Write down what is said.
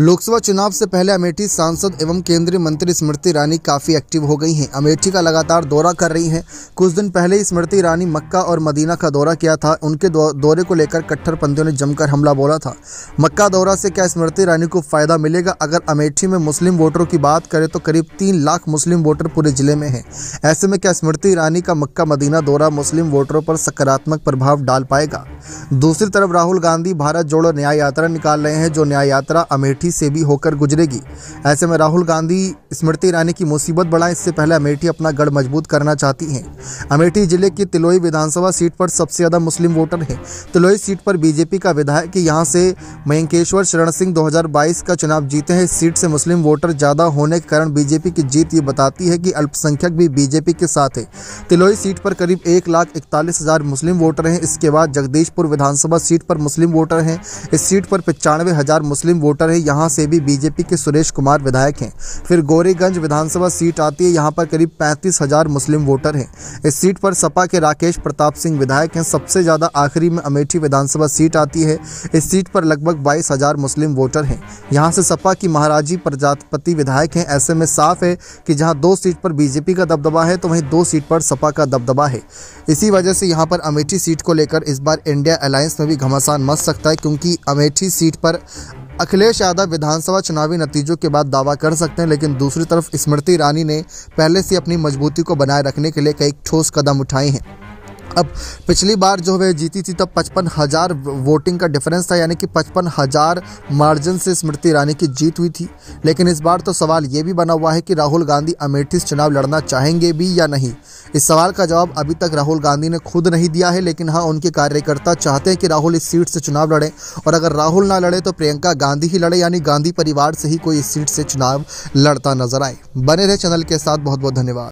लोकसभा चुनाव से पहले अमेठी सांसद एवं केंद्रीय मंत्री स्मृति ईरानी काफ़ी एक्टिव हो गई हैं अमेठी का लगातार दौरा कर रही हैं कुछ दिन पहले ही स्मृति ईरानी मक्का और मदीना का दौरा किया था उनके दौरे को लेकर कट्टरपंथियों ने जमकर हमला बोला था मक्का दौरा से क्या स्मृति ईरानी को फ़ायदा मिलेगा अगर अमेठी में मुस्लिम वोटरों की बात करें तो करीब तीन लाख मुस्लिम वोटर पूरे जिले में हैं ऐसे में क्या स्मृति ईरानी का मक्का मदीना दौरा मुस्लिम वोटरों पर सकारात्मक प्रभाव डाल पाएगा दूसरी तरफ राहुल गांधी भारत जोड़ो न्याय यात्रा निकाल रहे हैं जो न्याय यात्रा अमेठी से भी होकर गुजरेगी ऐसे में राहुल गांधी स्मृति ईरानी की मुसीबत बढ़ाएं इससे पहले अमेठी अपना गढ़ मजबूत करना चाहती हैं अमेठी जिले की तिलोई विधानसभा सीट पर सबसे ज़्यादा मुस्लिम वोटर हैं तिलोई सीट पर बीजेपी का विधायक यहाँ से मयंकेश्वर शरण सिंह दो का चुनाव जीते हैं इस सीट से मुस्लिम वोटर ज़्यादा होने के कारण बीजेपी की जीत ये बताती है कि अल्पसंख्यक भी बीजेपी के साथ है तिलोई सीट पर करीब एक लाख इकतालीस हज़ार मुस्लिम वोटर हैं इसके बाद जगदीश जगदीशपुर विधानसभा सीट पर मुस्लिम वोटर हैं इस सीट पर पचानवे हजार मुस्लिम वोटर हैं यहां से भी बीजेपी के सुरेश कुमार विधायक हैं फिर गोरेगंज विधानसभा सीट आती है यहां पर करीब पैंतीस हजार मुस्लिम वोटर हैं इस सीट पर सपा के राकेश प्रताप सिंह विधायक हैं सबसे ज़्यादा आखिरी में अमेठी विधानसभा सीट आती है इस सीट पर लगभग बाईस मुस्लिम वोटर हैं यहाँ से सपा की महाराजी प्रजापति विधायक हैं ऐसे में साफ है कि जहाँ दो सीट पर बीजेपी का दबदबा है तो वहीं दो सीट पर सपा का दबदबा है इसी वजह से यहाँ पर अमेठी सीट को लेकर इस बार एन इंडिया अलायंस में भी घमासान मच सकता है क्योंकि अमेठी सीट पर अखिलेश यादव विधानसभा चुनावी नतीजों के बाद दावा कर सकते हैं लेकिन दूसरी तरफ स्मृति ईरानी ने पहले से अपनी मजबूती को बनाए रखने के लिए कई ठोस कदम उठाए हैं अब पिछली बार जो वह जीती थी तब पचपन हज़ार वोटिंग का डिफरेंस था यानी कि पचपन हज़ार मार्जिन से स्मृति ईरानी की जीत हुई थी लेकिन इस बार तो सवाल ये भी बना हुआ है कि राहुल गांधी अमेठी से चुनाव लड़ना चाहेंगे भी या नहीं इस सवाल का जवाब अभी तक राहुल गांधी ने खुद नहीं दिया है लेकिन हाँ उनके कार्यकर्ता चाहते हैं कि राहुल इस सीट से चुनाव लड़ें और अगर राहुल ना लड़े तो प्रियंका गांधी ही लड़े यानी गांधी परिवार से ही कोई इस सीट से चुनाव लड़ता नजर आए बने रहे चैनल के साथ बहुत बहुत धन्यवाद